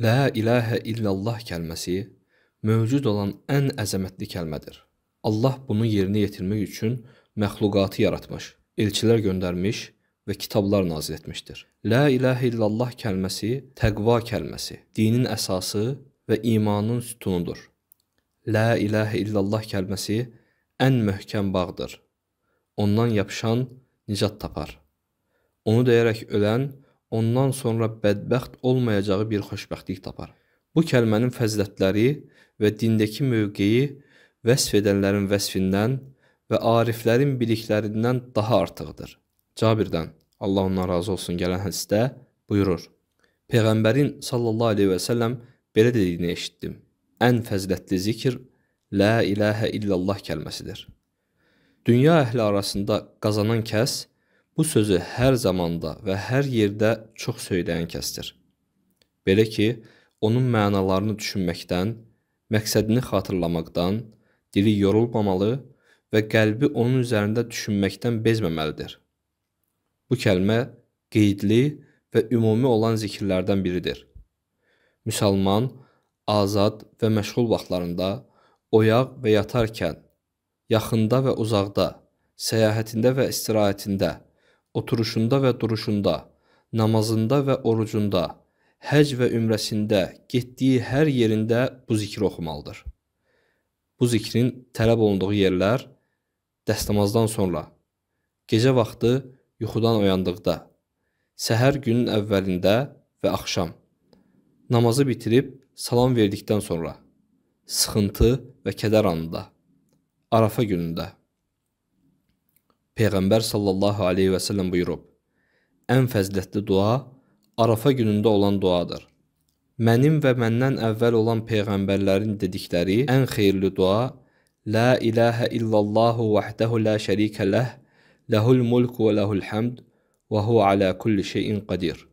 Lə ilahə illallah kəlməsi mövcud olan ən əzəmətli kəlmədir. Allah bunu yerinə yetirmək üçün məxluqatı yaratmış, elçilər göndərmiş və kitablar nazil etmişdir. Lə ilahə illallah kəlməsi təqva kəlməsi, dinin əsası və imanın sütunudur. Lə ilahə illallah kəlməsi ən möhkəm bağdır. Ondan yapışan nicat tapar. Onu deyərək ölən ondan sonra bədbəxt olmayacağı bir xoşbəxtlik tapar. Bu kəlmənin fəzilətləri və dindəki mövqeyi vəsf edənlərin vəsfindən və ariflərin biliklərindən daha artıqdır. Cabirdən Allah ondan razı olsun gələn hədisdə buyurur: Peyğəmbərin sallallahu əleyhi və səlləm belə dediyini eşitdim. Ən fəzilətli zikr la ilahə illallah kəlməsidir. Dünya əhli arasında qazanan kəs Bu sözü hər zamanda və hər yerdə çox söyləyən kəsdir. Belə ki, onun mənalarını düşünməkdən, məqsədini xatırlamaqdan dili yorulmamalı və qəlbi onun üzərində düşünməkdən bezməməlidir. Bu kəlmə qeydli və ümumi olan zikirlərdən biridir. Müsəlman azad və məşğul vaxtlarında, oyaq və yatarkən, yaxında və uzaqda, səyahətində və istirahətində oturuşunda və duruşunda, namazında və orucunda, həc və ümrəsində, getdiyi hər yerində bu zikri oxumalıdır. Bu zikrin tələb olunduğu yerlər dəstəmazdan sonra, gecə vaxtı yuxudan oyandıqda, səhər günün əvvəlində və axşam, namazı bitirib salam verdikdən sonra, sıxıntı və kədər anında, Arafa günündə. Peyğəmbər sallallahu aleyhi və səlləm buyurub, ən fəzlətli dua Arafa günündə olan duadır. Mənim və məndən əvvəl olan peyğəmbərlərin dedikləri ən xeyirli dua La ilahə illallahü vəhdəhu la şərikələh, ləhul mulk və ləhul hamd və hu alə kulli şeyin qadir.